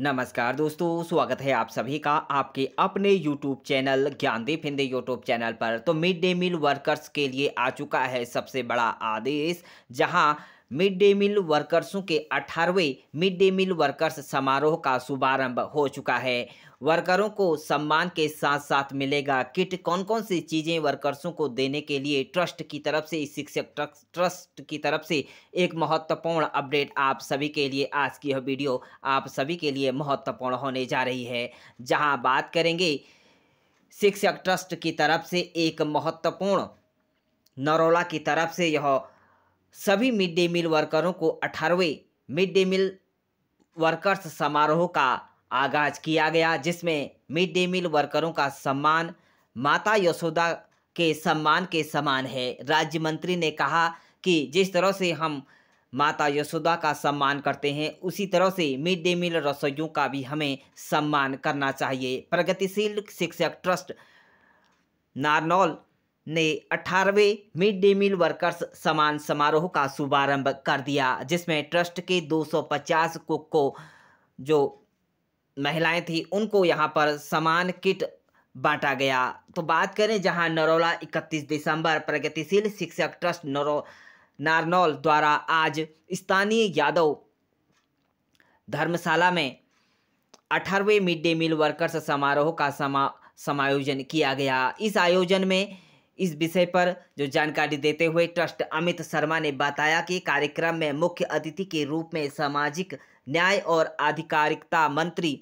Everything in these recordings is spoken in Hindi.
नमस्कार दोस्तों स्वागत है आप सभी का आपके अपने YouTube channel Gyandeep Hindi YouTube channel पर तो मिड डे मील वर्कर्स के लिए आ चुका है सबसे बड़ा आदेश जहां मिड डे मील वर्कर्सों के 18वें मिड डे मील वर्कर्स समारोह का शुभारंभ हो चुका है वर्करों को सम्मान के साथ साथ मिलेगा किट कौन कौन सी चीज़ें वर्कर्सों को देने के लिए ट्रस्ट की तरफ से शिक्षक ट्रस्ट की तरफ से एक महत्वपूर्ण अपडेट आप सभी के लिए आज की यह वीडियो आप सभी के लिए महत्वपूर्ण होने जा रही है जहां बात करेंगे शिक्षक ट्रस्ट की तरफ से एक महत्वपूर्ण नरोला की तरफ से यह सभी मिड डे मील वर्करों को अठारहवें मिड डे मील वर्कर्स समारोह का आगाज किया गया जिसमें मिड डे मील वर्करों का सम्मान माता यशोदा के सम्मान के समान है राज्य मंत्री ने कहा कि जिस तरह से हम माता यशोदा का सम्मान करते हैं उसी तरह से मिड डे मील रसोइयों का भी हमें सम्मान करना चाहिए प्रगतिशील शिक्षक ट्रस्ट नारनौल ने 18वें मिड डे मील वर्कर्स समान समारोह का शुभारंभ कर दिया जिसमें ट्रस्ट के 250 कुक को जो महिलाएं थी उनको यहां पर समान किट बांटा गया तो बात करें जहां नरोला 31 दिसंबर प्रगतिशील शिक्षक ट्रस्ट नरो नारनौल द्वारा आज स्थानीय यादव धर्मशाला में अठारहवें मिड डे मील वर्कर्स समारोह का समा समायोजन किया गया इस आयोजन में इस विषय पर जो जानकारी देते हुए ट्रस्ट अमित शर्मा ने बताया कि कार्यक्रम में मुख्य अतिथि के रूप में सामाजिक न्याय और आधिकारिकता मंत्री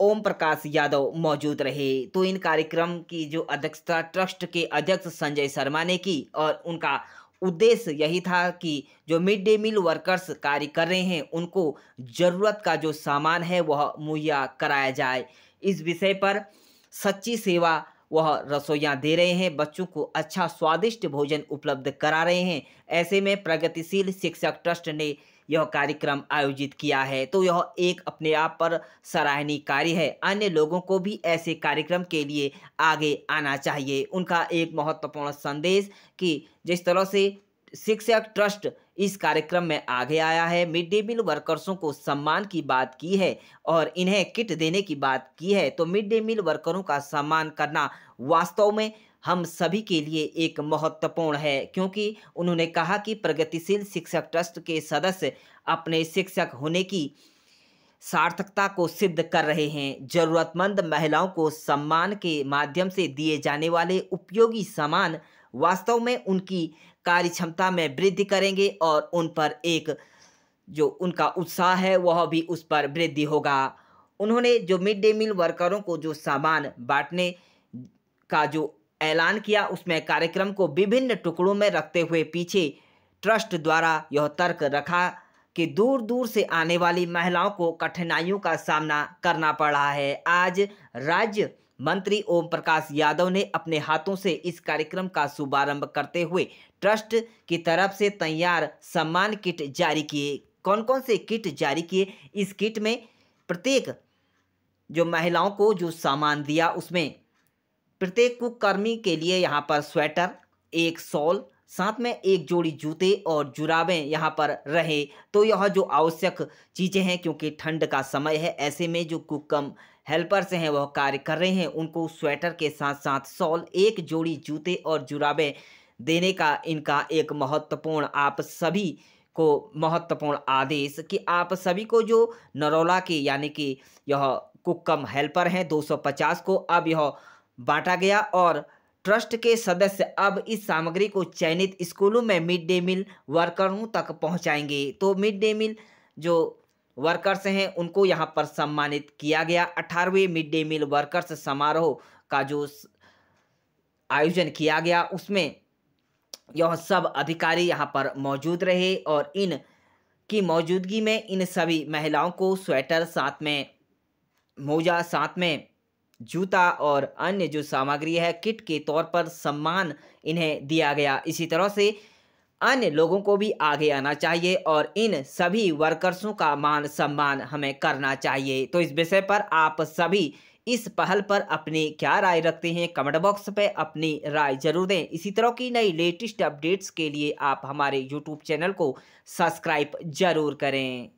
ओम प्रकाश यादव मौजूद रहे तो इन कार्यक्रम की जो अध्यक्षता ट्रस्ट के अध्यक्ष संजय शर्मा ने की और उनका उद्देश्य यही था कि जो मिड डे मील वर्कर्स कार्य कर रहे हैं उनको ज़रूरत का जो सामान है वह मुहैया कराया जाए इस विषय पर सच्ची सेवा वह रसोइयाँ दे रहे हैं बच्चों को अच्छा स्वादिष्ट भोजन उपलब्ध करा रहे हैं ऐसे में प्रगतिशील शिक्षक ट्रस्ट ने यह कार्यक्रम आयोजित किया है तो यह एक अपने आप पर सराहनीय कार्य है अन्य लोगों को भी ऐसे कार्यक्रम के लिए आगे आना चाहिए उनका एक महत्वपूर्ण संदेश कि जिस तरह से शिक्षक ट्रस्ट इस कार्यक्रम में आगे आया है मिड डे मील वर्कर्सों को सम्मान की बात की है और इन्हें किट देने की बात की है तो मिड डे मील वर्करों का सम्मान करना वास्तव में हम सभी के लिए एक महत्वपूर्ण है क्योंकि उन्होंने कहा कि प्रगतिशील शिक्षक ट्रस्ट के सदस्य अपने शिक्षक होने की सार्थकता को सिद्ध कर रहे हैं ज़रूरतमंद महिलाओं को सम्मान के माध्यम से दिए जाने वाले उपयोगी सामान वास्तव में उनकी कार्य क्षमता में वृद्धि करेंगे और उन पर एक जो उनका उत्साह है वह भी उस पर वृद्धि होगा उन्होंने जो मिड डे मील वर्करों को जो सामान बांटने का जो ऐलान किया उसमें कार्यक्रम को विभिन्न टुकड़ों में रखते हुए पीछे ट्रस्ट द्वारा यह तर्क रखा कि दूर दूर से आने वाली महिलाओं को कठिनाइयों का सामना करना पड़ रहा है आज राज्य मंत्री ओम प्रकाश यादव ने अपने हाथों से इस कार्यक्रम का शुभारंभ करते हुए ट्रस्ट की तरफ से तैयार सम्मान किट जारी किए कौन कौन से किट जारी किए इस किट में प्रत्येक जो महिलाओं को जो सामान दिया उसमें प्रत्येक कुकर्मी के लिए यहाँ पर स्वेटर एक सॉल साथ में एक जोड़ी जूते और जुराबें यहाँ पर रहे तो यह जो आवश्यक चीज़ें हैं क्योंकि ठंड का समय है ऐसे में जो कुकम हेल्पर्स हैं वह कार्य कर रहे हैं उनको स्वेटर के साथ साथ सॉल एक जोड़ी जूते और जुराबें देने का इनका एक महत्वपूर्ण आप सभी को महत्वपूर्ण आदेश कि आप सभी को जो नरौला के यानी कि यह कुकम हेल्पर हैं 250 को अब यह बांटा गया और ट्रस्ट के सदस्य अब इस सामग्री को चयनित स्कूलों में मिड डे मील वर्करों तक पहुंचाएंगे तो मिड डे मील जो वर्कर्स हैं उनको यहां पर सम्मानित किया गया अठारहवें मिड डे मील वर्कर्स समारोह का जो आयोजन किया गया उसमें यह सब अधिकारी यहां पर मौजूद रहे और इन की मौजूदगी में इन सभी महिलाओं को स्वेटर साथ में मोजा साथ में जूता और अन्य जो सामग्री है किट के तौर पर सम्मान इन्हें दिया गया इसी तरह से अन्य लोगों को भी आगे आना चाहिए और इन सभी वर्कर्सों का मान सम्मान हमें करना चाहिए तो इस विषय पर आप सभी इस पहल पर अपनी क्या राय रखते हैं कमेंट बॉक्स पे अपनी राय जरूर दें इसी तरह की नई लेटेस्ट अपडेट्स के लिए आप हमारे यूट्यूब चैनल को सब्सक्राइब जरूर करें